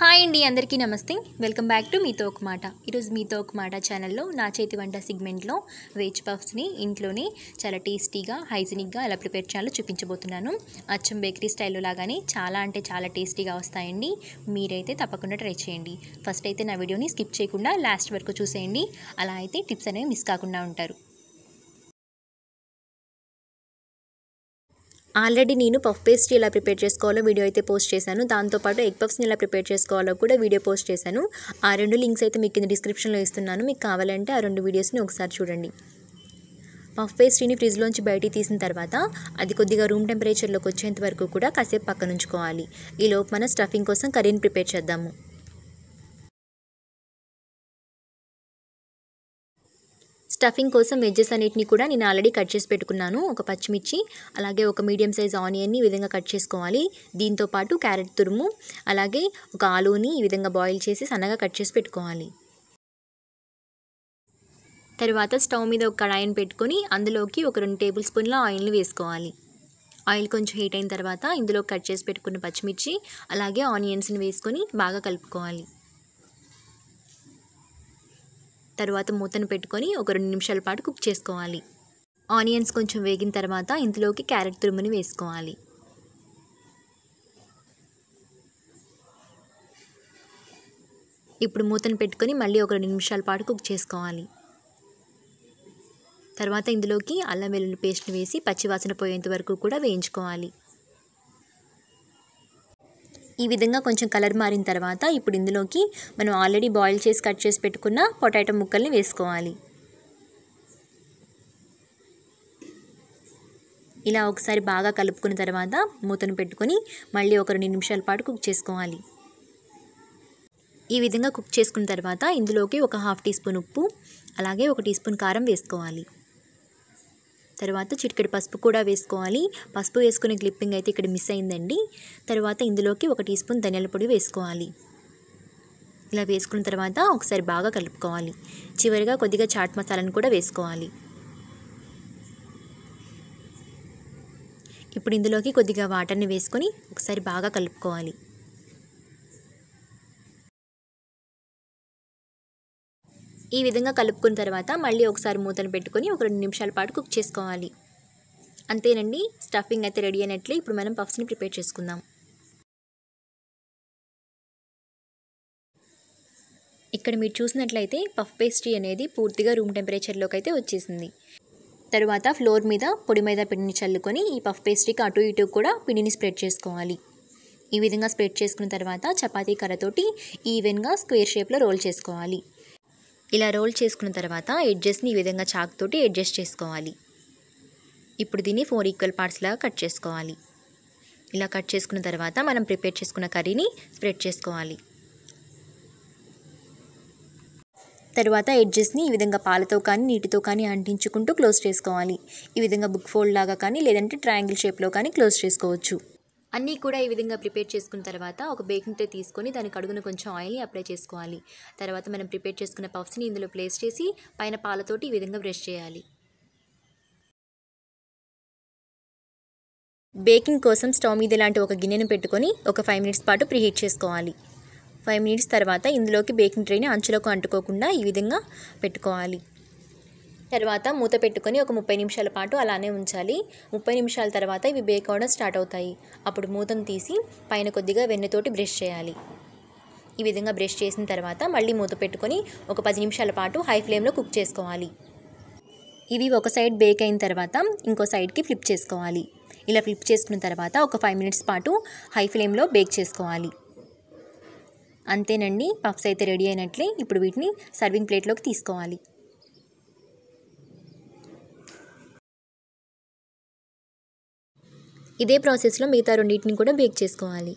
hi అండి అందరికీ నమస్తే వెల్కమ్ బ్యాక్ టు మీతో ఒక మాట ఈరోజు మీతో ఒక మాట ఛానల్లో నా చేతి వంట సిగ్మెంట్లో వెజ్ పఫ్స్ని ఇంట్లోనే చాలా టేస్టీగా హైజీనిక్గా ఎలా ప్రిపేర్ చేయాలో చూపించబోతున్నాను అచ్చం బేకరీ స్టైల్లో లాగానే చాలా అంటే చాలా టేస్టీగా వస్తాయండి మీరైతే తప్పకుండా ట్రై చేయండి ఫస్ట్ అయితే నా వీడియోని స్కిప్ చేయకుండా లాస్ట్ వరకు చూసేయండి అలా అయితే టిప్స్ అనేవి మిస్ కాకుండా ఉంటారు ఆల్రెడీ నేను పఫ్ పేస్ట్రీ ఎలా ప్రిపేర్ చేసుకోవాలో వీడియో అయితే పోస్ట్ చేశాను దాంతోపాటు ఎగ్ పఫ్స్ని ఎలా ప్రిపేర్ చేసుకోవాలో కూడా వీడియో పోస్ట్ చేశాను ఆ రెండు లింక్స్ అయితే మీకు కింద డిస్క్రిప్షన్లో ఇస్తున్నాను మీకు కావాలంటే ఆ రెండు వీడియోస్ని ఒకసారి చూడండి పఫ్ పేస్ట్రీని ఫ్రిడ్జ్లోంచి బయటికి తీసిన తర్వాత అది కొద్దిగా రూమ్ టెంపరేచర్లోకి వచ్చేంత వరకు కూడా కాసేపు పక్కనుంచుకోవాలి ఈలోపు మన స్టఫింగ్ కోసం కర్రీని ప్రిపేర్ చేద్దాము స్టఫింగ్ కోసం వెజ్జెస్ అన్నిటిని కూడా నేను ఆల్రెడీ కట్ చేసి పెట్టుకున్నాను ఒక పచ్చిమిర్చి అలాగే ఒక మీడియం సైజ్ ఆనియన్ని ఈ విధంగా కట్ చేసుకోవాలి దీంతో పాటు క్యారెట్ తురుము అలాగే ఒక ఆలూని ఈ విధంగా బాయిల్ చేసి సన్నగా కట్ చేసి పెట్టుకోవాలి తర్వాత స్టవ్ మీద ఒక కడాయిని పెట్టుకొని అందులోకి ఒక రెండు టేబుల్ స్పూన్ల ఆయిల్ని వేసుకోవాలి ఆయిల్ కొంచెం హీట్ అయిన తర్వాత ఇందులో కట్ చేసి పెట్టుకున్న పచ్చిమిర్చి అలాగే ఆనియన్స్ని వేసుకొని బాగా కలుపుకోవాలి తర్వాత మూతను పెట్టుకొని ఒక రెండు నిమిషాల పాటు కుక్ చేసుకోవాలి ఆనియన్స్ కొంచెం వేగిన తర్వాత ఇందులోకి క్యారెట్ తురుముని వేసుకోవాలి ఇప్పుడు మూతను పెట్టుకొని మళ్ళీ ఒక రెండు నిమిషాల పాటు కుక్ చేసుకోవాలి తర్వాత ఇందులోకి అల్లం వెల్లుల్లి పేస్ట్ని వేసి పచ్చివాసన పోయేంత వరకు కూడా వేయించుకోవాలి ఈ విధంగా కొంచెం కలర్ మారిన తర్వాత ఇప్పుడు ఇందులోకి మనం ఆల్రెడీ బాయిల్ చేసి కట్ చేసి పెట్టుకున్న పొటాటో ముక్కల్ని వేసుకోవాలి ఇలా ఒకసారి బాగా కలుపుకున్న తర్వాత మూతను పెట్టుకొని మళ్ళీ ఒక రెండు నిమిషాల పాటు కుక్ చేసుకోవాలి ఈ విధంగా కుక్ చేసుకున్న తర్వాత ఇందులోకి ఒక హాఫ్ టీ స్పూన్ ఉప్పు అలాగే ఒక టీ స్పూన్ కారం వేసుకోవాలి తర్వాత చిటికెడు పసుపు కూడా వేసుకోవాలి పసుపు వేసుకునే క్లిప్పింగ్ అయితే ఇక్కడ మిస్ అయిందండి తర్వాత ఇందులోకి ఒక టీ స్పూన్ ధనియాల పొడి వేసుకోవాలి ఇలా వేసుకున్న తర్వాత ఒకసారి బాగా కలుపుకోవాలి చివరిగా కొద్దిగా చాట్ మసాలాను కూడా వేసుకోవాలి ఇప్పుడు ఇందులోకి కొద్దిగా వాటర్ని వేసుకొని ఒకసారి బాగా కలుపుకోవాలి ఈ విధంగా కలుపుకున్న తర్వాత మళ్ళీ ఒకసారి మూతను పెట్టుకొని ఒక రెండు నిమిషాల పాటు కుక్ చేసుకోవాలి అంతేనండి స్టఫింగ్ అయితే రెడీ అయినట్లే ఇప్పుడు మనం పఫ్స్ని ప్రిపేర్ చేసుకుందాం ఇక్కడ మీరు చూసినట్లయితే పఫ్ పేస్ట్రీ అనేది పూర్తిగా రూమ్ టెంపరేచర్లోకి అయితే వచ్చేసింది తరువాత ఫ్లోర్ మీద పొడి మీద పిండిని చల్లుకొని ఈ పఫ్ పేస్ట్రీకి అటు ఇటు కూడా పిండిని స్ప్రెడ్ చేసుకోవాలి ఈ విధంగా స్ప్రెడ్ చేసుకున్న తర్వాత చపాతీ కర్రతోటి ఈవెన్గా స్క్వేర్ షేప్లో రోల్ చేసుకోవాలి ఇలా రోల్ చేసుకున్న తర్వాత ఎడ్జెస్ని ఈ విధంగా చాక్ తోటి అడ్జస్ట్ చేసుకోవాలి ఇప్పుడు దీన్ని ఫోర్ ఈక్వల్ పార్ట్స్ లాగా కట్ చేసుకోవాలి ఇలా కట్ చేసుకున్న తర్వాత మనం ప్రిపేర్ చేసుకున్న కర్రీని స్ప్రెడ్ చేసుకోవాలి తర్వాత ఎడ్జెస్ని ఈ విధంగా పాలతో కానీ నీటితో కానీ అంటించుకుంటూ క్లోజ్ చేసుకోవాలి ఈ విధంగా బుక్ ఫోల్డ్ లాగా కానీ లేదంటే ట్రయాంగిల్ షేప్లో కానీ క్లోజ్ చేసుకోవచ్చు అన్నీ కూడా ఈ విధంగా ప్రిపేర్ చేసుకున్న తర్వాత ఒక బేకింగ్ ట్రే తీసుకొని దానికి అడుగున కొంచెం ఆయిల్ని అప్లై చేసుకోవాలి తర్వాత మనం ప్రిపేర్ చేసుకున్న పఫ్స్ని ఇందులో ప్లేస్ చేసి పైన పాలతోటి ఈ విధంగా బ్రష్ చేయాలి బేకింగ్ కోసం స్టవ్ మీద ఇలాంటి ఒక గిన్నెను పెట్టుకొని ఒక ఫైవ్ మినిట్స్ పాటు ప్రీహీట్ చేసుకోవాలి ఫైవ్ మినిట్స్ తర్వాత ఇందులోకి బేకింగ్ ట్రేని అంచులకు అంటుకోకుండా ఈ విధంగా పెట్టుకోవాలి తర్వాత మూత పెట్టుకొని ఒక ముప్పై నిమిషాల పాటు అలానే ఉంచాలి ముప్పై నిమిషాల తర్వాత ఇవి బేక్ అవడం స్టార్ట్ అవుతాయి అప్పుడు మూతను తీసి పైన కొద్దిగా వెన్నెతోటి బ్రష్ చేయాలి ఈ విధంగా బ్రష్ చేసిన తర్వాత మళ్ళీ మూత పెట్టుకొని ఒక పది నిమిషాల పాటు హై ఫ్లేమ్లో కుక్ చేసుకోవాలి ఇవి ఒక సైడ్ బేక్ అయిన తర్వాత ఇంకో సైడ్కి ఫ్లిప్ చేసుకోవాలి ఇలా ఫ్లిప్ చేసుకున్న తర్వాత ఒక ఫైవ్ మినిట్స్ పాటు హై ఫ్లేమ్లో బేక్ చేసుకోవాలి అంతేనండి పఫ్స్ అయితే రెడీ అయినట్లే ఇప్పుడు వీటిని సర్వింగ్ ప్లేట్లోకి తీసుకోవాలి ఇదే ప్రాసెస్లో మిగతా రెండింటిని కూడా బేక్ చేసుకోవాలి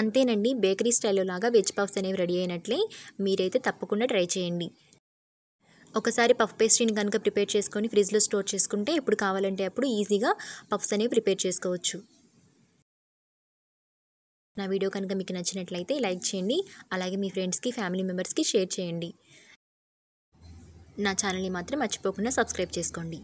అంతేనండి బేకరీ స్టైల్లో లాగా వెజ్ పఫ్స్ అనేవి రెడీ అయినట్లే మీరైతే తప్పకుండా ట్రై చేయండి ఒకసారి పఫ్ పేస్ట్రీని కనుక ప్రిపేర్ చేసుకొని ఫ్రిడ్జ్లో స్టోర్ చేసుకుంటే ఎప్పుడు కావాలంటే అప్పుడు ఈజీగా పఫ్స్ అనేవి ప్రిపేర్ చేసుకోవచ్చు నా వీడియో కనుక మీకు నచ్చినట్లయితే లైక్ చేయండి అలాగే మీ ఫ్రెండ్స్కి ఫ్యామిలీ మెంబర్స్కి షేర్ చేయండి నా ఛానల్ని మాత్రం మర్చిపోకుండా సబ్స్క్రైబ్ చేసుకోండి